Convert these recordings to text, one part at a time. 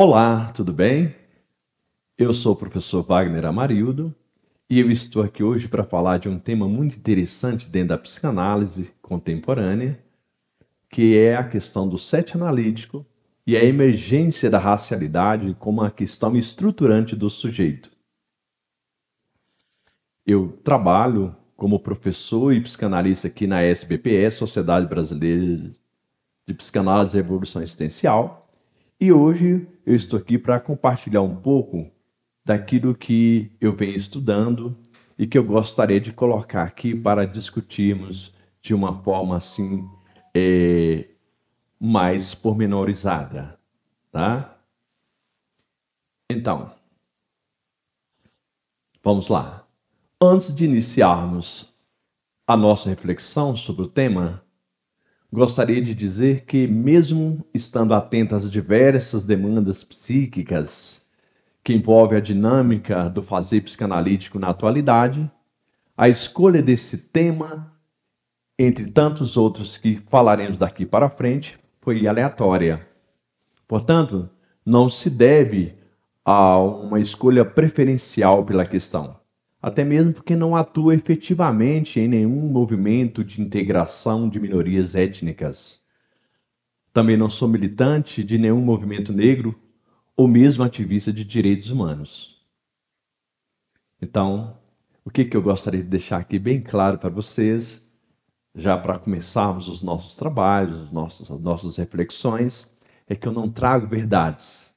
Olá, tudo bem? Eu sou o professor Wagner Amarildo e eu estou aqui hoje para falar de um tema muito interessante dentro da psicanálise contemporânea, que é a questão do sete analítico e a emergência da racialidade como uma questão estruturante do sujeito. Eu trabalho como professor e psicanalista aqui na SBPE, Sociedade Brasileira de Psicanálise e Evolução Existencial, e hoje eu estou aqui para compartilhar um pouco daquilo que eu venho estudando e que eu gostaria de colocar aqui para discutirmos de uma forma assim é, mais pormenorizada, tá? Então, vamos lá. Antes de iniciarmos a nossa reflexão sobre o tema, Gostaria de dizer que, mesmo estando atento às diversas demandas psíquicas que envolvem a dinâmica do fazer psicanalítico na atualidade, a escolha desse tema, entre tantos outros que falaremos daqui para frente, foi aleatória. Portanto, não se deve a uma escolha preferencial pela questão até mesmo porque não atua efetivamente em nenhum movimento de integração de minorias étnicas. Também não sou militante de nenhum movimento negro ou mesmo ativista de direitos humanos. Então, o que, que eu gostaria de deixar aqui bem claro para vocês, já para começarmos os nossos trabalhos, os nossos, as nossas reflexões, é que eu não trago verdades,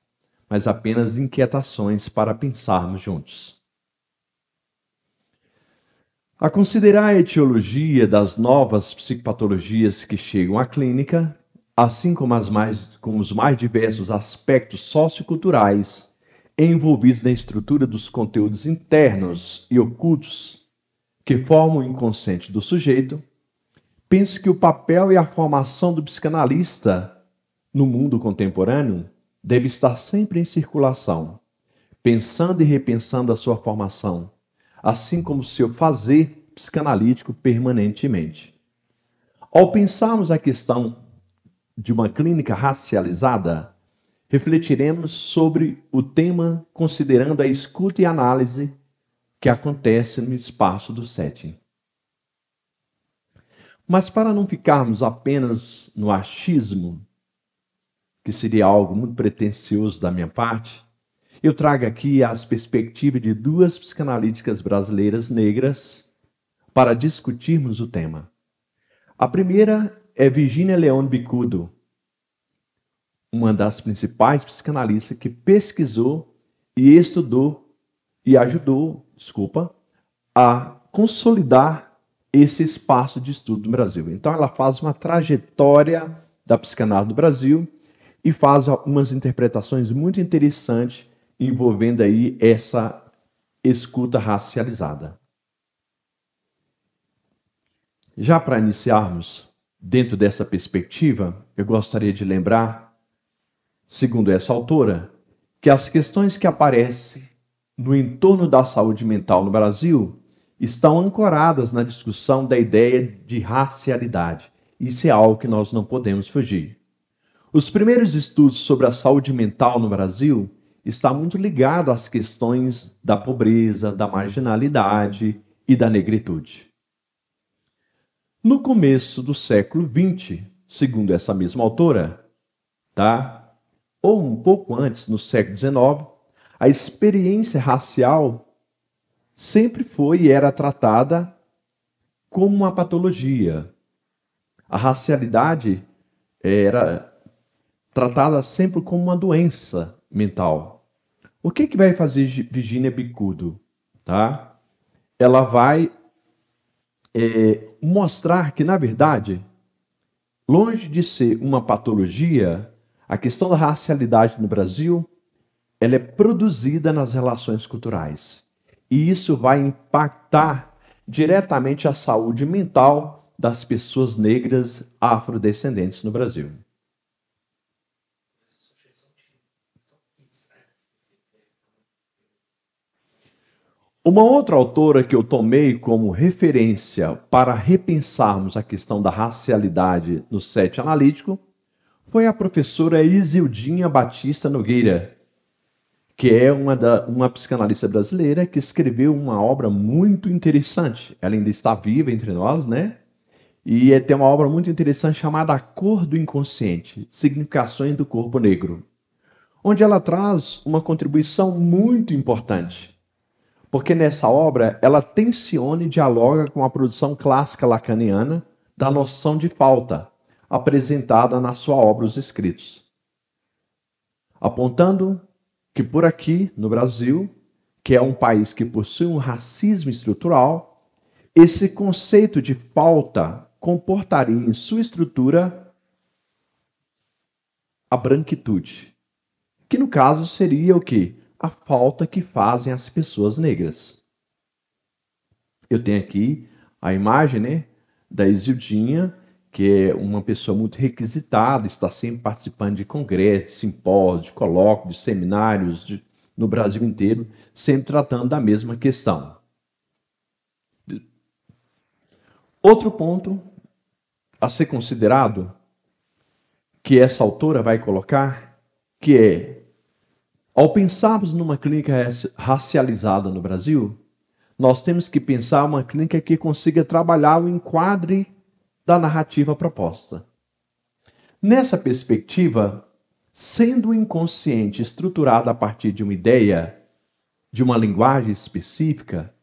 mas apenas inquietações para pensarmos juntos. A considerar a etiologia das novas psicopatologias que chegam à clínica, assim como, as mais, como os mais diversos aspectos socioculturais envolvidos na estrutura dos conteúdos internos e ocultos que formam o inconsciente do sujeito, penso que o papel e a formação do psicanalista no mundo contemporâneo deve estar sempre em circulação, pensando e repensando a sua formação assim como seu fazer psicanalítico permanentemente. Ao pensarmos a questão de uma clínica racializada, refletiremos sobre o tema considerando a escuta e análise que acontece no espaço do setting. Mas para não ficarmos apenas no achismo, que seria algo muito pretensioso da minha parte, eu trago aqui as perspectivas de duas psicanalíticas brasileiras negras para discutirmos o tema. A primeira é Virginia Leon Bicudo, uma das principais psicanalistas que pesquisou e estudou e ajudou, desculpa, a consolidar esse espaço de estudo no Brasil. Então ela faz uma trajetória da psicanálise no Brasil e faz algumas interpretações muito interessantes envolvendo aí essa escuta racializada. Já para iniciarmos, dentro dessa perspectiva, eu gostaria de lembrar, segundo essa autora, que as questões que aparecem no entorno da saúde mental no Brasil estão ancoradas na discussão da ideia de racialidade. Isso é algo que nós não podemos fugir. Os primeiros estudos sobre a saúde mental no Brasil está muito ligado às questões da pobreza, da marginalidade e da negritude. No começo do século XX, segundo essa mesma autora, tá? ou um pouco antes, no século XIX, a experiência racial sempre foi e era tratada como uma patologia. A racialidade era tratada sempre como uma doença mental. O que, que vai fazer Virginia Bicudo? Tá? Ela vai é, mostrar que, na verdade, longe de ser uma patologia, a questão da racialidade no Brasil ela é produzida nas relações culturais. E isso vai impactar diretamente a saúde mental das pessoas negras afrodescendentes no Brasil. Uma outra autora que eu tomei como referência para repensarmos a questão da racialidade no set analítico foi a professora Isildinha Batista Nogueira, que é uma, da, uma psicanalista brasileira que escreveu uma obra muito interessante. Ela ainda está viva entre nós, né? E é, tem uma obra muito interessante chamada A Cor do Inconsciente Significações do Corpo Negro, onde ela traz uma contribuição muito importante porque nessa obra ela tensiona e dialoga com a produção clássica lacaniana da noção de falta, apresentada na sua obra Os Escritos, apontando que por aqui, no Brasil, que é um país que possui um racismo estrutural, esse conceito de falta comportaria em sua estrutura a branquitude, que no caso seria o que? a falta que fazem as pessoas negras. Eu tenho aqui a imagem né, da Isildinha, que é uma pessoa muito requisitada, está sempre participando de congressos, simpósios, de colóquios, de seminários de, no Brasil inteiro, sempre tratando da mesma questão. Outro ponto a ser considerado que essa autora vai colocar, que é ao pensarmos numa clínica racializada no Brasil, nós temos que pensar uma clínica que consiga trabalhar o enquadre da narrativa proposta. Nessa perspectiva, sendo o inconsciente estruturado a partir de uma ideia, de uma linguagem específica,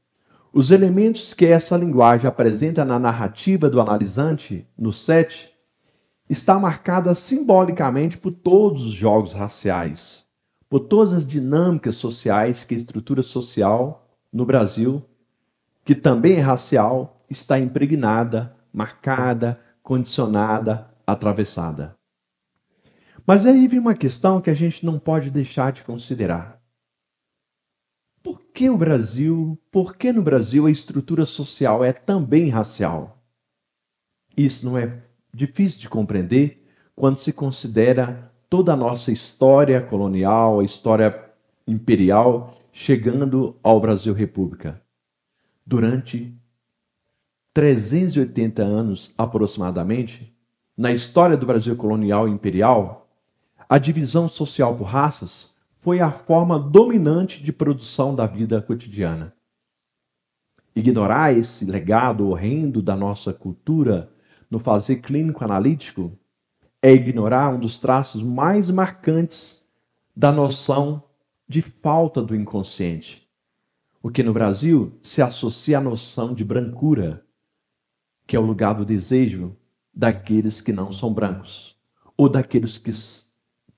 os elementos que essa linguagem apresenta na narrativa do analisante, no set, está marcada simbolicamente por todos os jogos raciais por todas as dinâmicas sociais que a estrutura social no Brasil, que também é racial, está impregnada, marcada, condicionada, atravessada. Mas aí vem uma questão que a gente não pode deixar de considerar. Por que o Brasil, por que no Brasil a estrutura social é também racial? Isso não é difícil de compreender quando se considera toda a nossa história colonial, a história imperial, chegando ao Brasil República. Durante 380 anos aproximadamente, na história do Brasil colonial e imperial, a divisão social por raças foi a forma dominante de produção da vida cotidiana. Ignorar esse legado horrendo da nossa cultura no fazer clínico analítico é ignorar um dos traços mais marcantes da noção de falta do inconsciente, o que no Brasil se associa à noção de brancura, que é o lugar do desejo daqueles que não são brancos, ou daqueles que,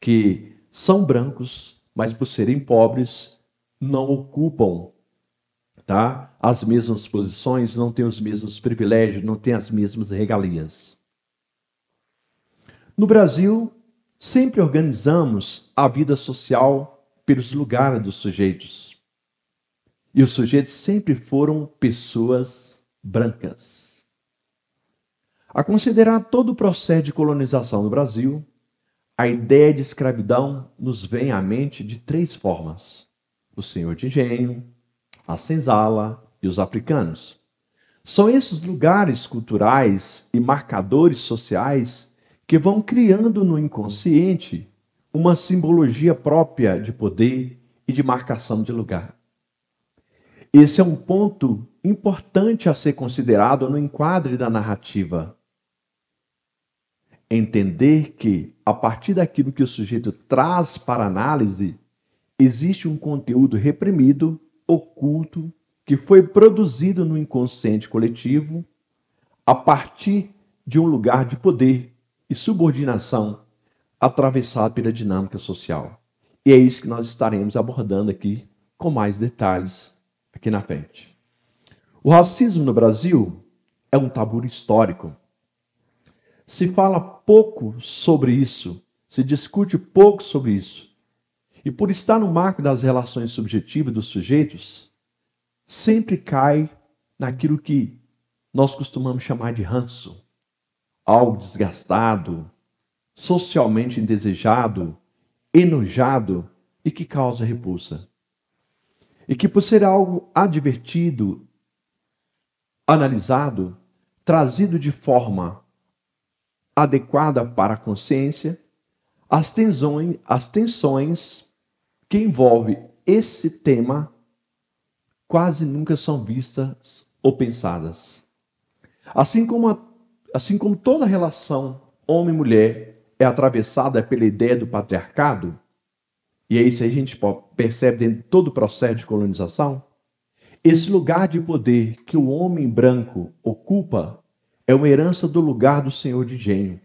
que são brancos, mas por serem pobres, não ocupam tá? as mesmas posições, não têm os mesmos privilégios, não têm as mesmas regalias. No Brasil, sempre organizamos a vida social pelos lugares dos sujeitos. E os sujeitos sempre foram pessoas brancas. A considerar todo o processo de colonização no Brasil, a ideia de escravidão nos vem à mente de três formas: o senhor de engenho, a senzala e os africanos. São esses lugares culturais e marcadores sociais que vão criando no inconsciente uma simbologia própria de poder e de marcação de lugar. Esse é um ponto importante a ser considerado no enquadre da narrativa. Entender que, a partir daquilo que o sujeito traz para análise, existe um conteúdo reprimido, oculto, que foi produzido no inconsciente coletivo a partir de um lugar de poder, e subordinação atravessado pela dinâmica social. E é isso que nós estaremos abordando aqui com mais detalhes aqui na frente. O racismo no Brasil é um tabu histórico. Se fala pouco sobre isso, se discute pouco sobre isso. E por estar no marco das relações subjetivas dos sujeitos, sempre cai naquilo que nós costumamos chamar de ranço algo desgastado, socialmente indesejado, enojado e que causa repulsa. E que, por ser algo advertido, analisado, trazido de forma adequada para a consciência, as tensões, as tensões que envolve esse tema quase nunca são vistas ou pensadas. Assim como a assim como toda relação homem-mulher é atravessada pela ideia do patriarcado, e é isso aí a gente percebe dentro de todo o processo de colonização, esse lugar de poder que o homem branco ocupa é uma herança do lugar do senhor de gênio.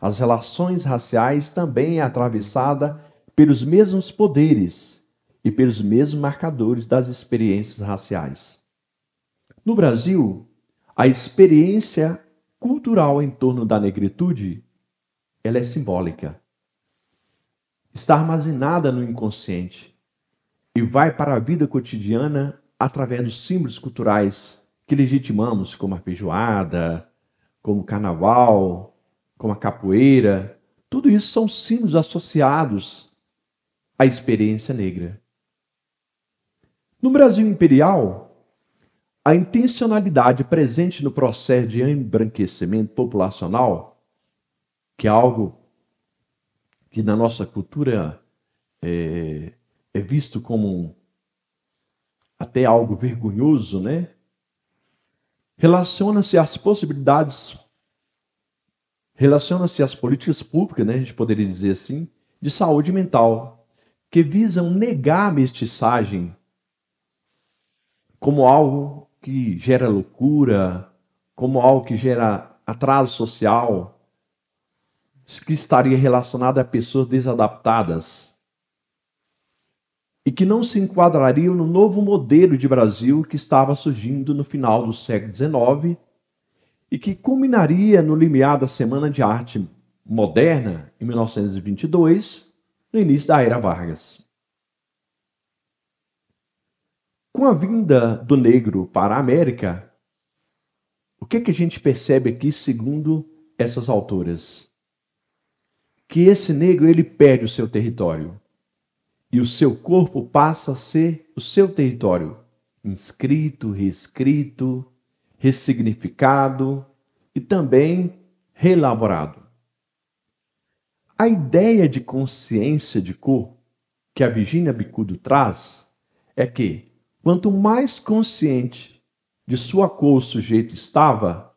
As relações raciais também é atravessada pelos mesmos poderes e pelos mesmos marcadores das experiências raciais. No Brasil, a experiência cultural em torno da negritude, ela é simbólica. Está armazenada no inconsciente e vai para a vida cotidiana através dos símbolos culturais que legitimamos, como a feijoada, como o carnaval, como a capoeira. Tudo isso são símbolos associados à experiência negra. No Brasil imperial, a intencionalidade presente no processo de embranquecimento populacional, que é algo que na nossa cultura é, é visto como um, até algo vergonhoso, né? Relaciona-se às possibilidades, relaciona-se às políticas públicas, né? A gente poderia dizer assim, de saúde mental, que visam negar a mestiçagem como algo que gera loucura, como algo que gera atraso social, que estaria relacionado a pessoas desadaptadas e que não se enquadrariam no novo modelo de Brasil que estava surgindo no final do século XIX e que culminaria no limiar da Semana de Arte Moderna, em 1922, no início da Era Vargas. Com a vinda do negro para a América, o que, é que a gente percebe aqui, segundo essas autoras? Que esse negro ele perde o seu território e o seu corpo passa a ser o seu território, inscrito, reescrito, ressignificado e também reelaborado. A ideia de consciência de cor que a Virginia Bicudo traz é que Quanto mais consciente de sua cor o sujeito estava,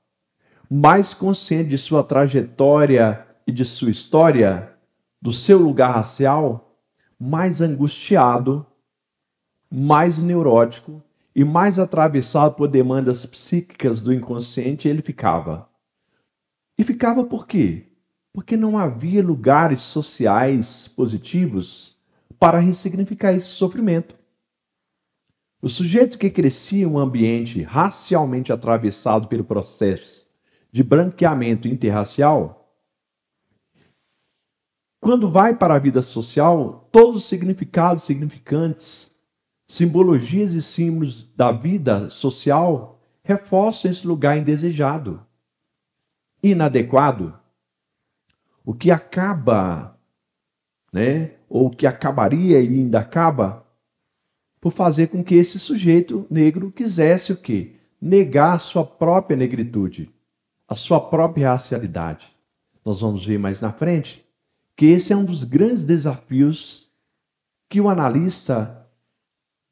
mais consciente de sua trajetória e de sua história, do seu lugar racial, mais angustiado, mais neurótico e mais atravessado por demandas psíquicas do inconsciente ele ficava. E ficava por quê? Porque não havia lugares sociais positivos para ressignificar esse sofrimento. O sujeito que crescia em um ambiente racialmente atravessado pelo processo de branqueamento interracial, quando vai para a vida social, todos os significados significantes, simbologias e símbolos da vida social reforçam esse lugar indesejado, inadequado, o que acaba, né, ou que acabaria e ainda acaba por fazer com que esse sujeito negro quisesse o quê? Negar a sua própria negritude, a sua própria racialidade. Nós vamos ver mais na frente que esse é um dos grandes desafios que o analista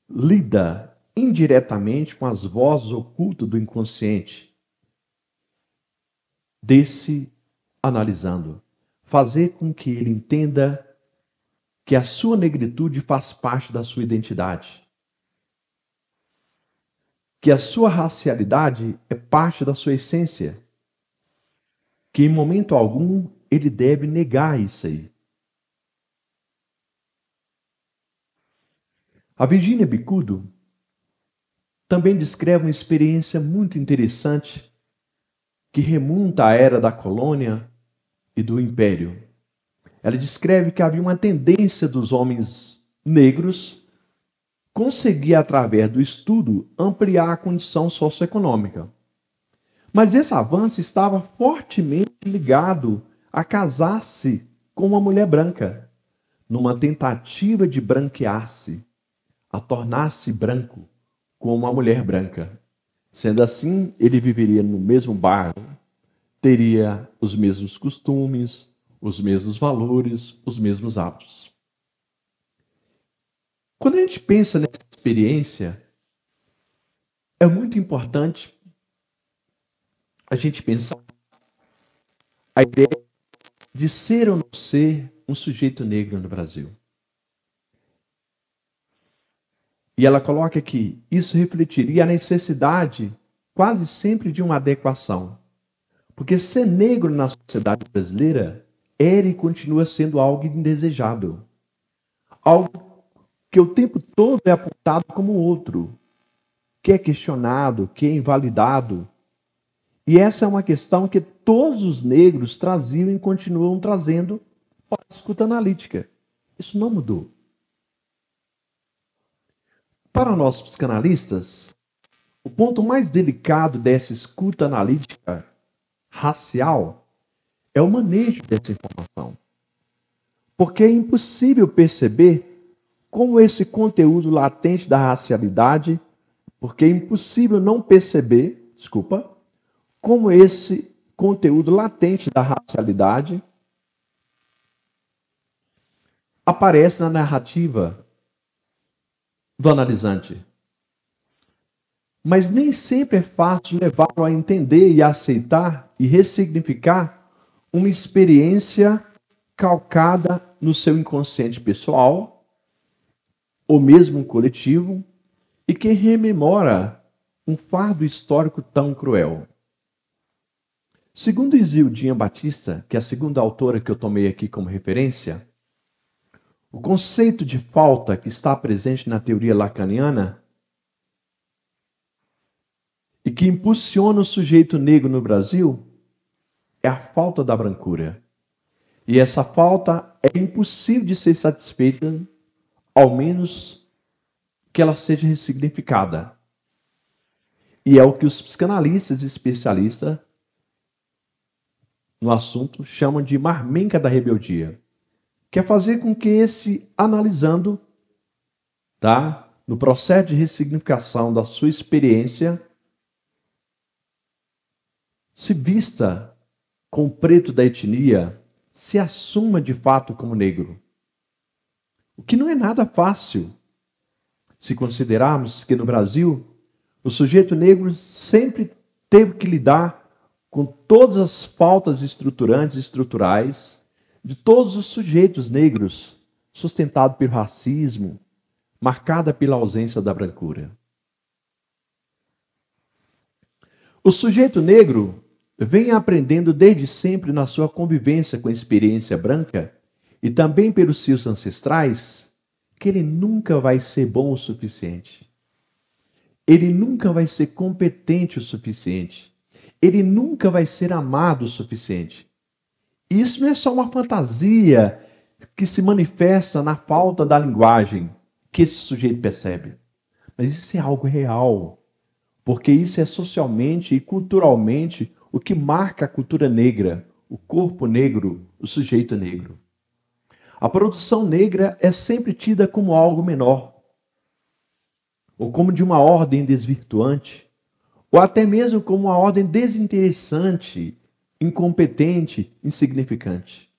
lida indiretamente com as vozes ocultas do inconsciente desse analisando, fazer com que ele entenda que a sua negritude faz parte da sua identidade. Que a sua racialidade é parte da sua essência. Que em momento algum ele deve negar isso aí. A Virginia Bicudo também descreve uma experiência muito interessante que remonta à era da colônia e do império ela descreve que havia uma tendência dos homens negros conseguir, através do estudo, ampliar a condição socioeconômica. Mas esse avanço estava fortemente ligado a casar-se com uma mulher branca, numa tentativa de branquear-se, a tornar-se branco com uma mulher branca. Sendo assim, ele viveria no mesmo bairro, teria os mesmos costumes, os mesmos valores, os mesmos hábitos. Quando a gente pensa nessa experiência, é muito importante a gente pensar a ideia de ser ou não ser um sujeito negro no Brasil. E ela coloca que isso refletiria a necessidade quase sempre de uma adequação. Porque ser negro na sociedade brasileira ele continua sendo algo indesejado. Algo que o tempo todo é apontado como outro, que é questionado, que é invalidado. E essa é uma questão que todos os negros traziam e continuam trazendo para a escuta analítica. Isso não mudou. Para nós psicanalistas, o ponto mais delicado dessa escuta analítica racial é o manejo dessa informação. Porque é impossível perceber como esse conteúdo latente da racialidade, porque é impossível não perceber, desculpa, como esse conteúdo latente da racialidade aparece na narrativa do analisante. Mas nem sempre é fácil levá-lo a entender e aceitar e ressignificar uma experiência calcada no seu inconsciente pessoal, ou mesmo coletivo, e que rememora um fardo histórico tão cruel. Segundo Isildinha Batista, que é a segunda autora que eu tomei aqui como referência, o conceito de falta que está presente na teoria lacaniana e que impulsiona o sujeito negro no Brasil é a falta da brancura. E essa falta é impossível de ser satisfeita, ao menos que ela seja ressignificada. E é o que os psicanalistas e especialistas no assunto chamam de marmenca da rebeldia. Quer é fazer com que esse analisando, tá? No processo de ressignificação da sua experiência, se vista com o preto da etnia se assuma de fato como negro. O que não é nada fácil, se considerarmos que no Brasil o sujeito negro sempre teve que lidar com todas as faltas estruturantes e estruturais de todos os sujeitos negros, sustentado pelo racismo, marcada pela ausência da brancura. O sujeito negro venha aprendendo desde sempre na sua convivência com a experiência branca e também pelos seus ancestrais que ele nunca vai ser bom o suficiente. Ele nunca vai ser competente o suficiente. Ele nunca vai ser amado o suficiente. Isso não é só uma fantasia que se manifesta na falta da linguagem que esse sujeito percebe. Mas isso é algo real, porque isso é socialmente e culturalmente o que marca a cultura negra, o corpo negro, o sujeito negro. A produção negra é sempre tida como algo menor, ou como de uma ordem desvirtuante, ou até mesmo como uma ordem desinteressante, incompetente, insignificante.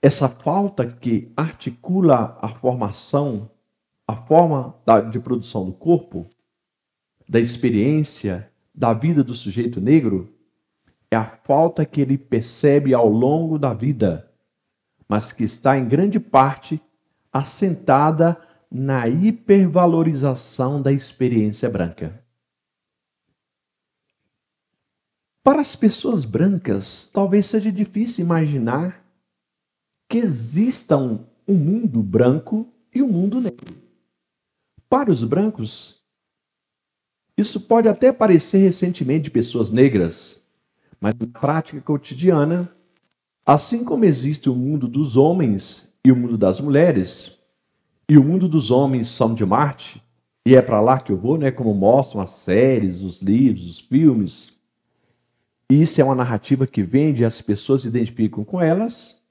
Essa falta que articula a formação, a forma de produção do corpo, da experiência da vida do sujeito negro é a falta que ele percebe ao longo da vida, mas que está em grande parte assentada na hipervalorização da experiência branca. Para as pessoas brancas, talvez seja difícil imaginar que existam um mundo branco e um mundo negro. Para os brancos, isso pode até parecer recentemente de pessoas negras, mas na prática cotidiana, assim como existe o mundo dos homens e o mundo das mulheres, e o mundo dos homens são de Marte, e é para lá que eu vou, né, como mostram as séries, os livros, os filmes. E isso é uma narrativa que vende, as pessoas se identificam com elas.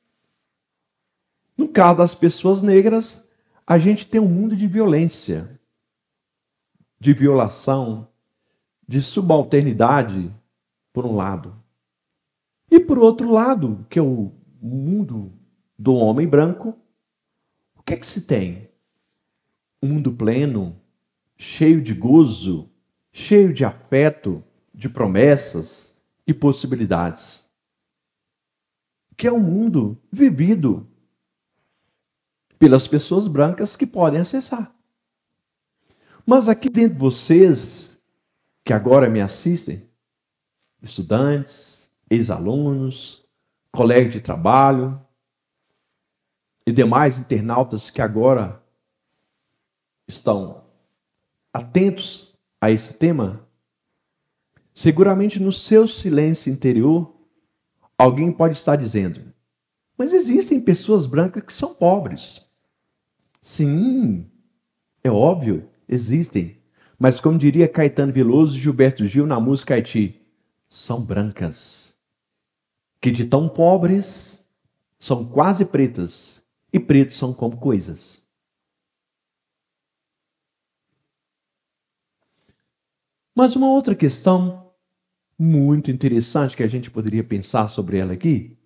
No caso das pessoas negras, a gente tem um mundo de violência de violação, de subalternidade, por um lado. E por outro lado, que é o mundo do homem branco, o que é que se tem? Um mundo pleno, cheio de gozo, cheio de afeto, de promessas e possibilidades. Que é um mundo vivido pelas pessoas brancas que podem acessar. Mas aqui dentro de vocês, que agora me assistem, estudantes, ex-alunos, colegas de trabalho e demais internautas que agora estão atentos a esse tema, seguramente no seu silêncio interior, alguém pode estar dizendo: Mas existem pessoas brancas que são pobres. Sim, é óbvio. Existem. Mas como diria Caetano Veloso e Gilberto Gil na música Haiti, são brancas. Que de tão pobres são quase pretas. E pretos são como coisas. Mas uma outra questão muito interessante que a gente poderia pensar sobre ela aqui.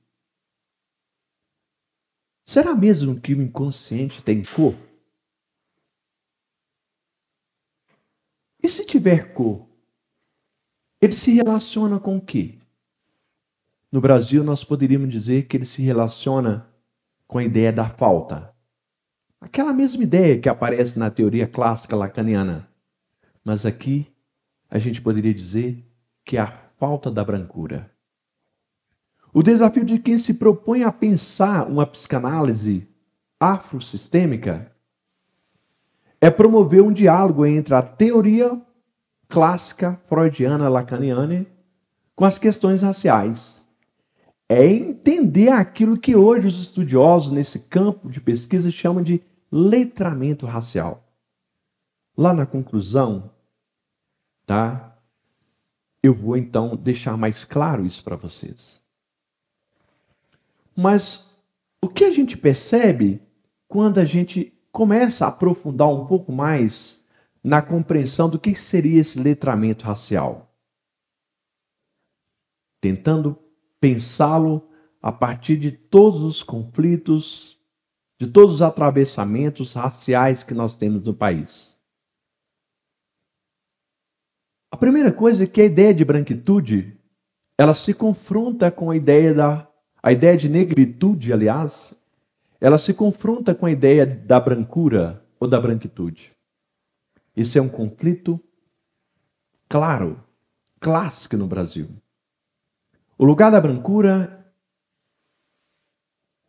Será mesmo que o inconsciente tem cor? E se tiver cor? Ele se relaciona com o quê? No Brasil, nós poderíamos dizer que ele se relaciona com a ideia da falta. Aquela mesma ideia que aparece na teoria clássica lacaniana. Mas aqui a gente poderia dizer que é a falta da brancura. O desafio de quem se propõe a pensar uma psicanálise afrosistêmica é promover um diálogo entre a teoria clássica freudiana lacaniana com as questões raciais. É entender aquilo que hoje os estudiosos nesse campo de pesquisa chamam de letramento racial. Lá na conclusão, tá? Eu vou então deixar mais claro isso para vocês. Mas o que a gente percebe quando a gente começa a aprofundar um pouco mais na compreensão do que seria esse letramento racial. Tentando pensá-lo a partir de todos os conflitos, de todos os atravessamentos raciais que nós temos no país. A primeira coisa é que a ideia de branquitude, ela se confronta com a ideia da a ideia de negritude, aliás, ela se confronta com a ideia da brancura ou da branquitude. Isso é um conflito claro, clássico no Brasil. O lugar da brancura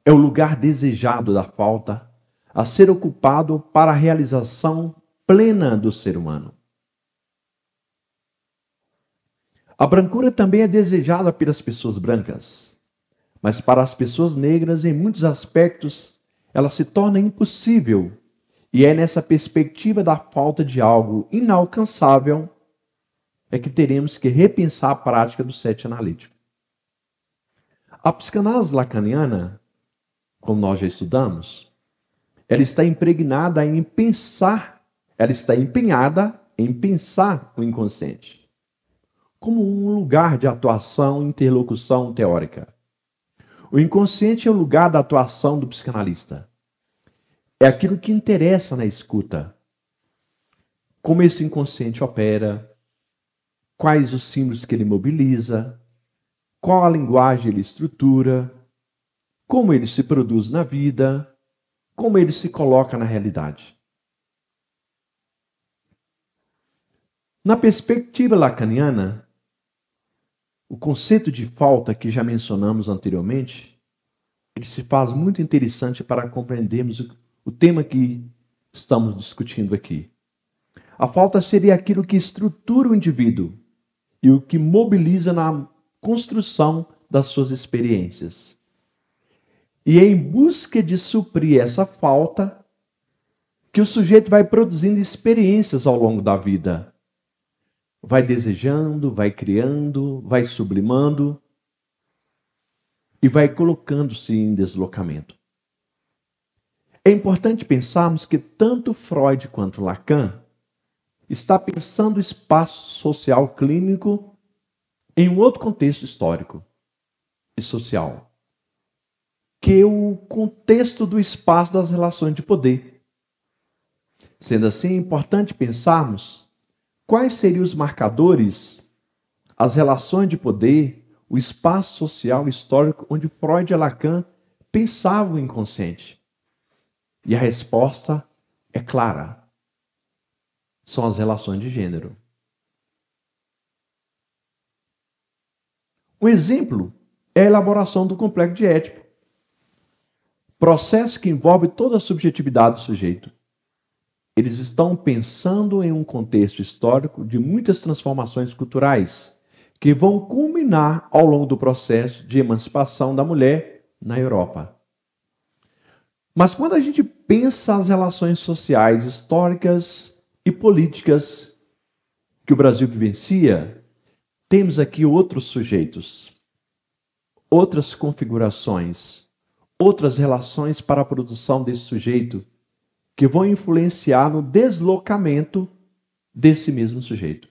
é o lugar desejado da falta a ser ocupado para a realização plena do ser humano. A brancura também é desejada pelas pessoas brancas mas para as pessoas negras, em muitos aspectos, ela se torna impossível. E é nessa perspectiva da falta de algo inalcançável é que teremos que repensar a prática do sete analítico. A psicanálise lacaniana, como nós já estudamos, ela está impregnada em pensar, ela está empenhada em pensar o inconsciente como um lugar de atuação, interlocução teórica. O inconsciente é o lugar da atuação do psicanalista. É aquilo que interessa na escuta. Como esse inconsciente opera, quais os símbolos que ele mobiliza, qual a linguagem ele estrutura, como ele se produz na vida, como ele se coloca na realidade. Na perspectiva lacaniana, o conceito de falta que já mencionamos anteriormente, ele se faz muito interessante para compreendermos o tema que estamos discutindo aqui. A falta seria aquilo que estrutura o indivíduo e o que mobiliza na construção das suas experiências. E é em busca de suprir essa falta que o sujeito vai produzindo experiências ao longo da vida vai desejando, vai criando, vai sublimando e vai colocando-se em deslocamento. É importante pensarmos que tanto Freud quanto Lacan está pensando o espaço social clínico em um outro contexto histórico e social, que é o contexto do espaço das relações de poder. Sendo assim, é importante pensarmos Quais seriam os marcadores, as relações de poder, o espaço social histórico onde Freud e Lacan pensavam o inconsciente? E a resposta é clara: são as relações de gênero. Um exemplo é a elaboração do complexo de Édipo, processo que envolve toda a subjetividade do sujeito eles estão pensando em um contexto histórico de muitas transformações culturais que vão culminar ao longo do processo de emancipação da mulher na Europa. Mas quando a gente pensa as relações sociais, históricas e políticas que o Brasil vivencia, temos aqui outros sujeitos, outras configurações, outras relações para a produção desse sujeito que vão influenciar no deslocamento desse mesmo sujeito.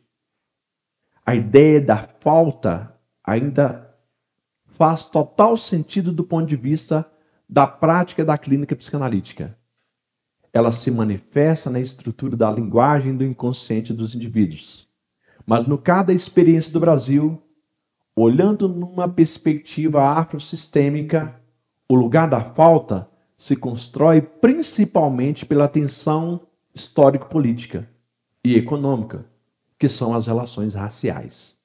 A ideia da falta ainda faz total sentido do ponto de vista da prática da clínica psicanalítica. Ela se manifesta na estrutura da linguagem do inconsciente dos indivíduos. Mas no cada experiência do Brasil, olhando numa perspectiva afrosistêmica, o lugar da falta se constrói principalmente pela tensão histórico-política e econômica, que são as relações raciais.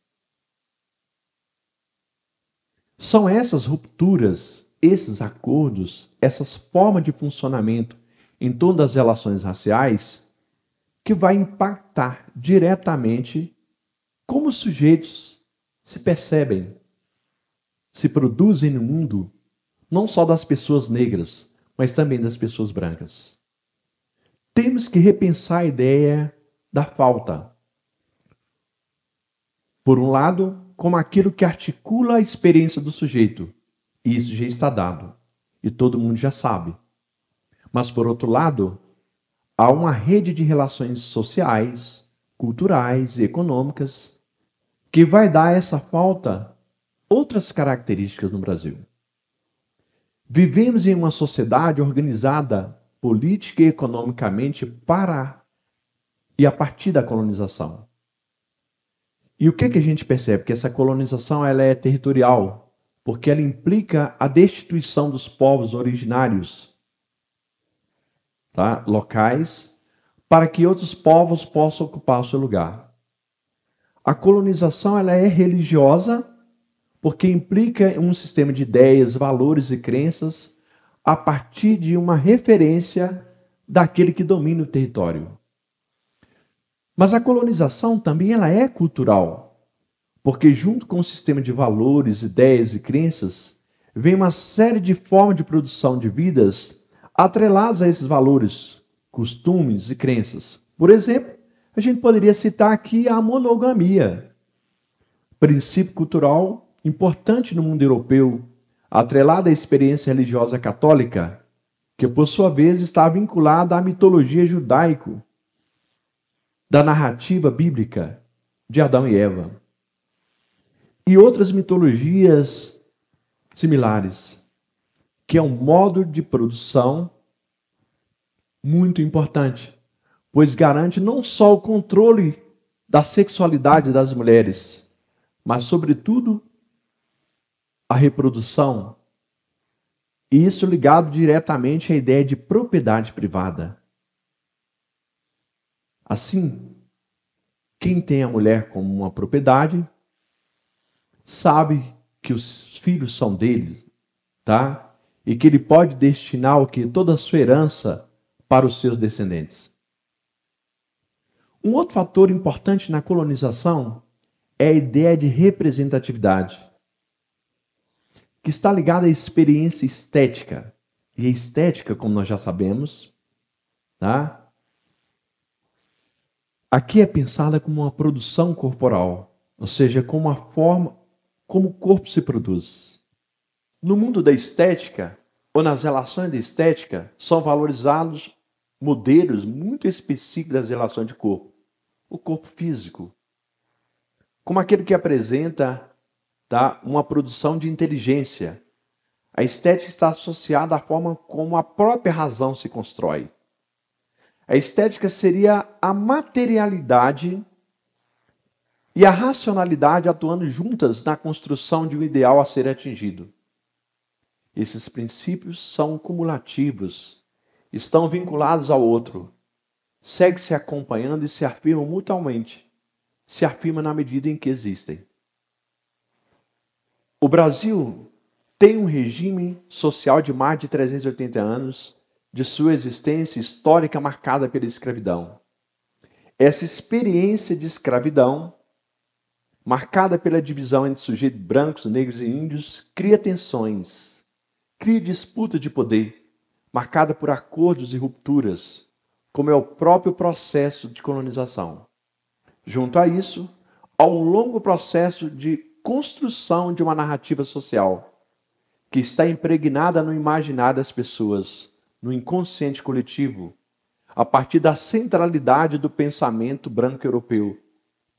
São essas rupturas, esses acordos, essas formas de funcionamento em torno das relações raciais que vai impactar diretamente como os sujeitos se percebem, se produzem no mundo, não só das pessoas negras, mas também das pessoas brancas. Temos que repensar a ideia da falta. Por um lado, como aquilo que articula a experiência do sujeito, e isso já está dado, e todo mundo já sabe. Mas, por outro lado, há uma rede de relações sociais, culturais e econômicas que vai dar a essa falta outras características no Brasil. Vivemos em uma sociedade organizada política e economicamente para e a partir da colonização. E o que, é que a gente percebe? Que essa colonização ela é territorial, porque ela implica a destituição dos povos originários tá? locais para que outros povos possam ocupar o seu lugar. A colonização ela é religiosa porque implica um sistema de ideias, valores e crenças a partir de uma referência daquele que domina o território. Mas a colonização também ela é cultural, porque junto com o sistema de valores, ideias e crenças, vem uma série de formas de produção de vidas atreladas a esses valores, costumes e crenças. Por exemplo, a gente poderia citar aqui a monogamia, princípio cultural importante no mundo europeu, atrelada à experiência religiosa católica, que por sua vez está vinculada à mitologia judaico, da narrativa bíblica de Adão e Eva, e outras mitologias similares, que é um modo de produção muito importante, pois garante não só o controle da sexualidade das mulheres, mas, sobretudo, a reprodução, e isso ligado diretamente à ideia de propriedade privada. Assim, quem tem a mulher como uma propriedade sabe que os filhos são dele, tá? E que ele pode destinar o que toda a sua herança para os seus descendentes. Um outro fator importante na colonização é a ideia de representatividade que está ligada à experiência estética. E a estética, como nós já sabemos, tá? Aqui é pensada como uma produção corporal, ou seja, como a forma como o corpo se produz. No mundo da estética, ou nas relações da estética, são valorizados modelos muito específicos das relações de corpo. O corpo físico, como aquele que apresenta tá? uma produção de inteligência. A estética está associada à forma como a própria razão se constrói. A estética seria a materialidade e a racionalidade atuando juntas na construção de um ideal a ser atingido. Esses princípios são cumulativos, estão vinculados ao outro, segue se acompanhando e se afirmam mutualmente, se afirma na medida em que existem. O Brasil tem um regime social de mais de 380 anos de sua existência histórica marcada pela escravidão. Essa experiência de escravidão, marcada pela divisão entre sujeitos brancos, negros e índios, cria tensões, cria disputa de poder, marcada por acordos e rupturas, como é o próprio processo de colonização. Junto a isso, ao longo processo de construção de uma narrativa social que está impregnada no imaginar das pessoas, no inconsciente coletivo, a partir da centralidade do pensamento branco europeu,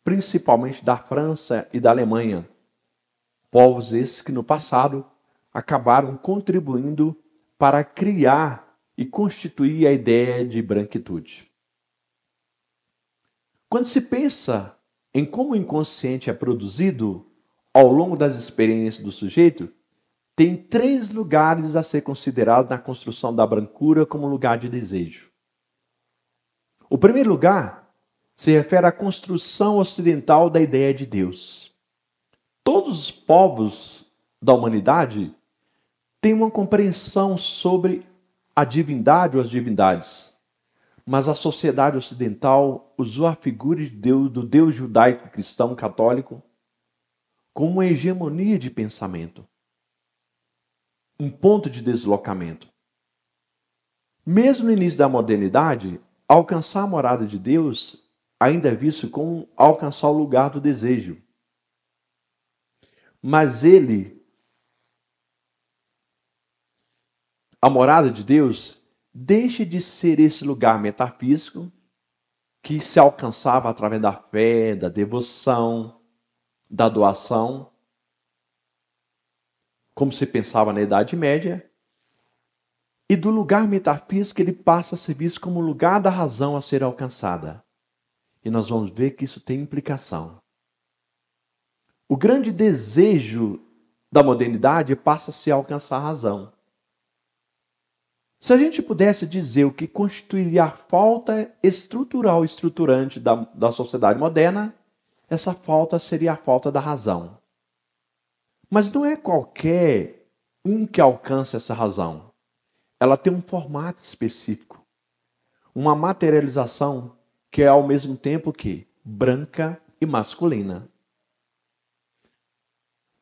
principalmente da França e da Alemanha. Povos esses que no passado acabaram contribuindo para criar e constituir a ideia de branquitude. Quando se pensa em como o inconsciente é produzido, ao longo das experiências do sujeito, tem três lugares a ser considerados na construção da brancura como lugar de desejo. O primeiro lugar se refere à construção ocidental da ideia de Deus. Todos os povos da humanidade têm uma compreensão sobre a divindade ou as divindades, mas a sociedade ocidental usou a figura de Deus, do Deus judaico-cristão católico como uma hegemonia de pensamento, um ponto de deslocamento. Mesmo no início da modernidade, alcançar a morada de Deus ainda é visto como alcançar o lugar do desejo. Mas ele, a morada de Deus, deixa de ser esse lugar metafísico que se alcançava através da fé, da devoção, da doação, como se pensava na Idade Média, e do lugar metafísico ele passa a ser visto como lugar da razão a ser alcançada. E nós vamos ver que isso tem implicação. O grande desejo da modernidade passa a se alcançar a razão. Se a gente pudesse dizer o que constituiria a falta estrutural estruturante da, da sociedade moderna, essa falta seria a falta da razão. Mas não é qualquer um que alcança essa razão. Ela tem um formato específico, uma materialização que é ao mesmo tempo que branca e masculina.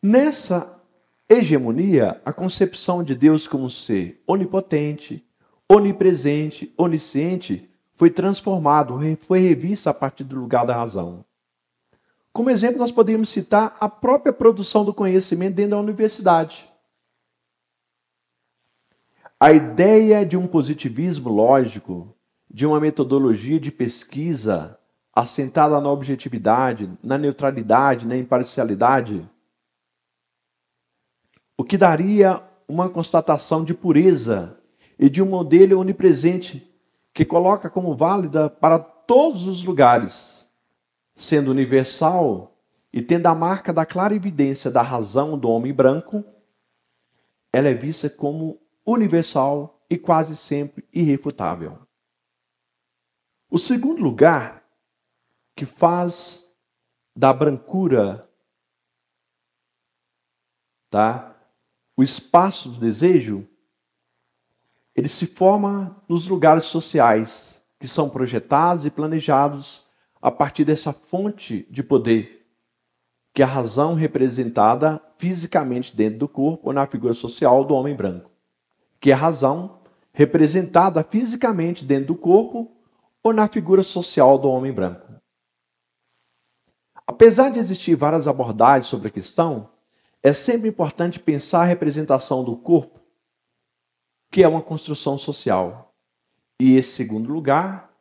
Nessa hegemonia, a concepção de Deus como ser onipotente, onipresente, onisciente foi transformado, foi revista a partir do lugar da razão. Como exemplo, nós poderíamos citar a própria produção do conhecimento dentro da universidade. A ideia de um positivismo lógico, de uma metodologia de pesquisa assentada na objetividade, na neutralidade, na imparcialidade, o que daria uma constatação de pureza e de um modelo onipresente que coloca como válida para todos os lugares sendo universal e tendo a marca da clara evidência da razão do homem branco, ela é vista como universal e quase sempre irrefutável. O segundo lugar que faz da brancura tá? o espaço do desejo, ele se forma nos lugares sociais que são projetados e planejados a partir dessa fonte de poder, que é a razão representada fisicamente dentro do corpo ou na figura social do homem branco, que é a razão representada fisicamente dentro do corpo ou na figura social do homem branco. Apesar de existir várias abordagens sobre a questão, é sempre importante pensar a representação do corpo, que é uma construção social. E esse segundo lugar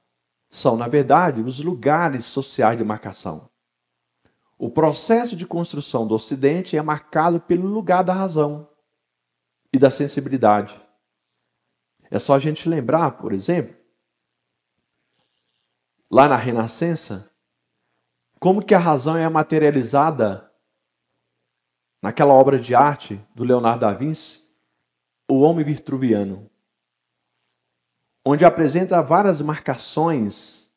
são, na verdade, os lugares sociais de marcação. O processo de construção do Ocidente é marcado pelo lugar da razão e da sensibilidade. É só a gente lembrar, por exemplo, lá na Renascença, como que a razão é materializada naquela obra de arte do Leonardo da Vinci, O Homem Vitruviano onde apresenta várias marcações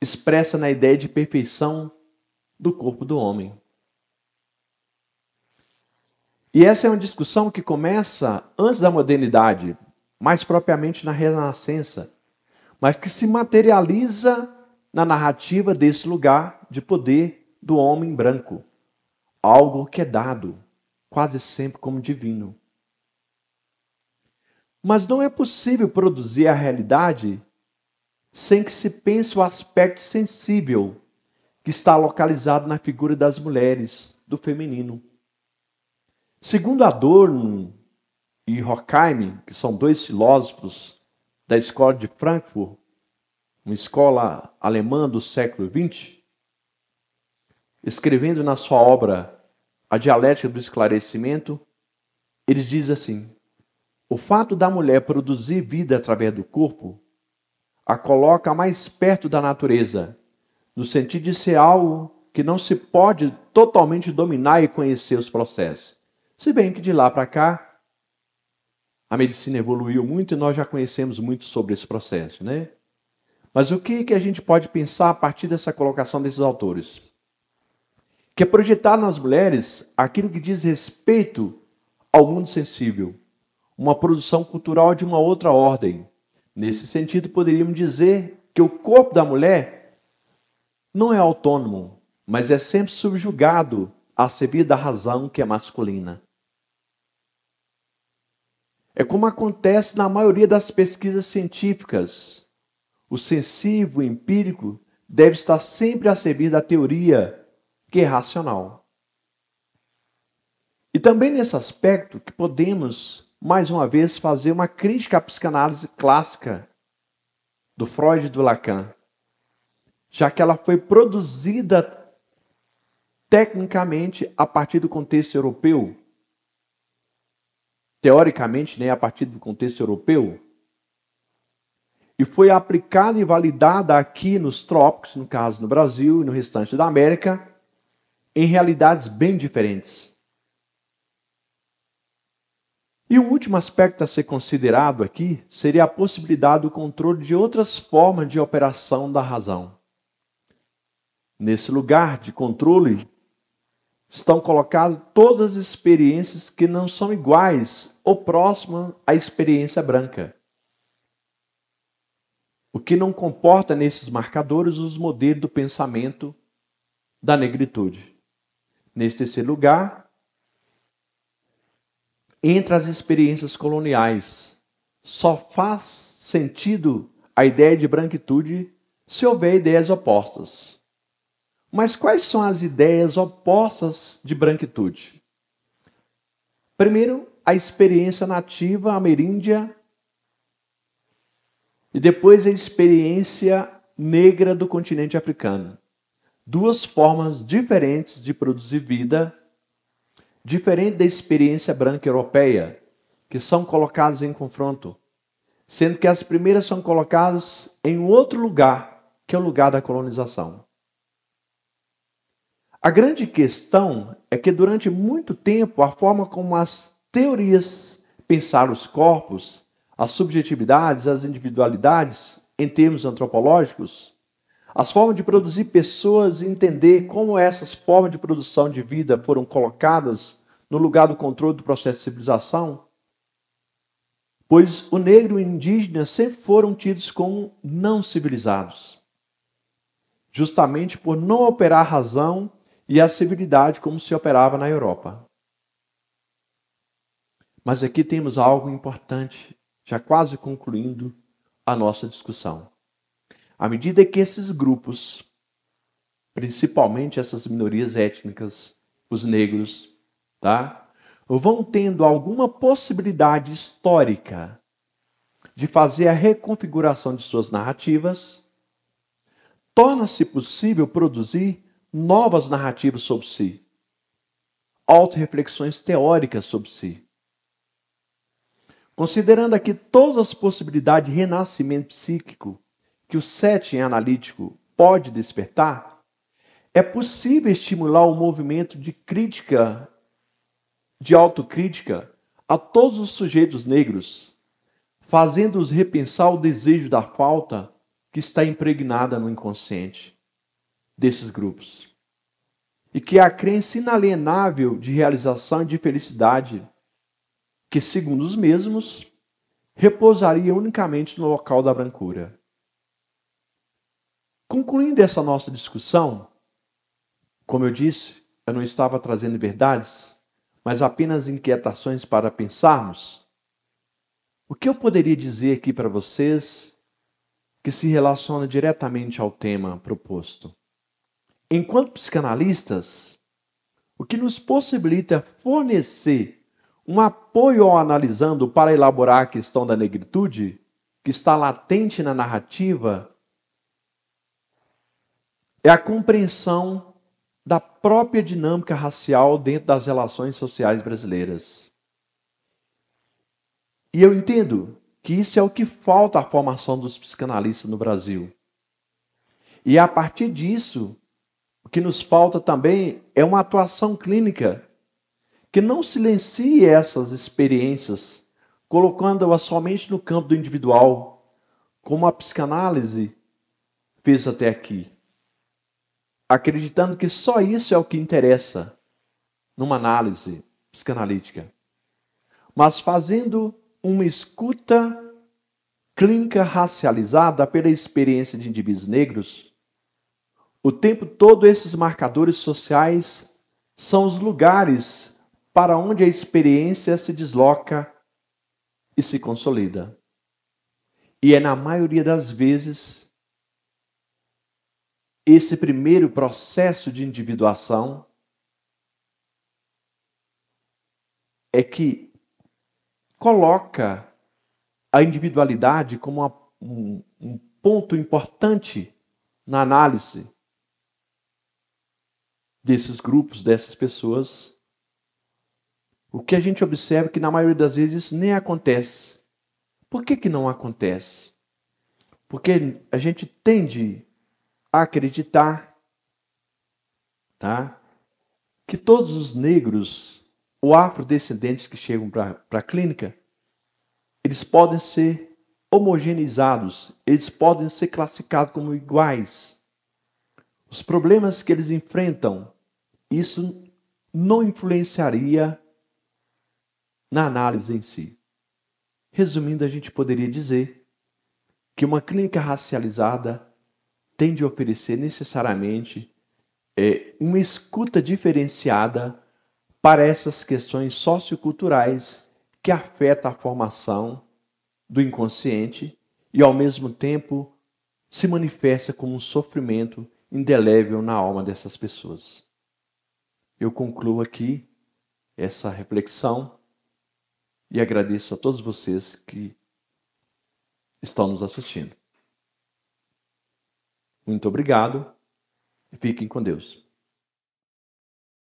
expressa na ideia de perfeição do corpo do homem. E essa é uma discussão que começa antes da modernidade, mais propriamente na Renascença, mas que se materializa na narrativa desse lugar de poder do homem branco, algo que é dado quase sempre como divino. Mas não é possível produzir a realidade sem que se pense o aspecto sensível que está localizado na figura das mulheres, do feminino. Segundo Adorno e Horkheim, que são dois filósofos da escola de Frankfurt, uma escola alemã do século XX, escrevendo na sua obra A Dialética do Esclarecimento, eles dizem assim: o fato da mulher produzir vida através do corpo a coloca mais perto da natureza, no sentido de ser algo que não se pode totalmente dominar e conhecer os processos. Se bem que de lá para cá a medicina evoluiu muito e nós já conhecemos muito sobre esse processo, né? Mas o que, que a gente pode pensar a partir dessa colocação desses autores? Que é projetar nas mulheres aquilo que diz respeito ao mundo sensível, uma produção cultural de uma outra ordem. Nesse sentido, poderíamos dizer que o corpo da mulher não é autônomo, mas é sempre subjugado à servir da razão que é masculina. É como acontece na maioria das pesquisas científicas. O sensível, o empírico, deve estar sempre a servir da teoria, que é racional. E também nesse aspecto que podemos mais uma vez, fazer uma crítica à psicanálise clássica do Freud e do Lacan, já que ela foi produzida tecnicamente a partir do contexto europeu, teoricamente, né, a partir do contexto europeu, e foi aplicada e validada aqui nos trópicos, no caso no Brasil e no restante da América, em realidades bem diferentes. E um último aspecto a ser considerado aqui seria a possibilidade do controle de outras formas de operação da razão. Nesse lugar de controle estão colocadas todas as experiências que não são iguais ou próximas à experiência branca. O que não comporta nesses marcadores os modelos do pensamento da negritude. Neste terceiro lugar, entre as experiências coloniais. Só faz sentido a ideia de branquitude se houver ideias opostas. Mas quais são as ideias opostas de branquitude? Primeiro, a experiência nativa ameríndia e depois a experiência negra do continente africano. Duas formas diferentes de produzir vida diferente da experiência branca europeia, que são colocadas em confronto, sendo que as primeiras são colocadas em outro lugar, que é o lugar da colonização. A grande questão é que durante muito tempo a forma como as teorias pensaram os corpos, as subjetividades, as individualidades em termos antropológicos, as formas de produzir pessoas e entender como essas formas de produção de vida foram colocadas no lugar do controle do processo de civilização, pois o negro e o indígena sempre foram tidos como não civilizados, justamente por não operar a razão e a civilidade como se operava na Europa. Mas aqui temos algo importante, já quase concluindo a nossa discussão. À medida que esses grupos, principalmente essas minorias étnicas, os negros, tá? Vão tendo alguma possibilidade histórica de fazer a reconfiguração de suas narrativas, torna-se possível produzir novas narrativas sobre si, autorreflexões teóricas sobre si. Considerando aqui todas as possibilidades de renascimento psíquico que o sete em analítico pode despertar, é possível estimular o movimento de crítica, de autocrítica, a todos os sujeitos negros, fazendo-os repensar o desejo da falta que está impregnada no inconsciente desses grupos. E que é a crença inalienável de realização e de felicidade, que, segundo os mesmos, repousaria unicamente no local da brancura. Concluindo essa nossa discussão, como eu disse, eu não estava trazendo verdades, mas apenas inquietações para pensarmos. O que eu poderia dizer aqui para vocês que se relaciona diretamente ao tema proposto? Enquanto psicanalistas, o que nos possibilita fornecer um apoio ao analisando para elaborar a questão da negritude, que está latente na narrativa é a compreensão da própria dinâmica racial dentro das relações sociais brasileiras. E eu entendo que isso é o que falta à formação dos psicanalistas no Brasil. E é a partir disso, o que nos falta também é uma atuação clínica que não silencie essas experiências, colocando-as somente no campo do individual, como a psicanálise fez até aqui acreditando que só isso é o que interessa numa análise psicanalítica, mas fazendo uma escuta clínica racializada pela experiência de indivíduos negros, o tempo todo esses marcadores sociais são os lugares para onde a experiência se desloca e se consolida. E é na maioria das vezes esse primeiro processo de individuação é que coloca a individualidade como uma, um, um ponto importante na análise desses grupos, dessas pessoas. O que a gente observa é que na maioria das vezes isso nem acontece. Por que, que não acontece? Porque a gente tende acreditar, tá? Que todos os negros ou afrodescendentes que chegam para a clínica, eles podem ser homogeneizados, eles podem ser classificados como iguais. Os problemas que eles enfrentam, isso não influenciaria na análise em si. Resumindo, a gente poderia dizer que uma clínica racializada tem de oferecer necessariamente é, uma escuta diferenciada para essas questões socioculturais que afetam a formação do inconsciente e, ao mesmo tempo, se manifesta como um sofrimento indelével na alma dessas pessoas. Eu concluo aqui essa reflexão e agradeço a todos vocês que estão nos assistindo. Muito obrigado e fiquem com Deus.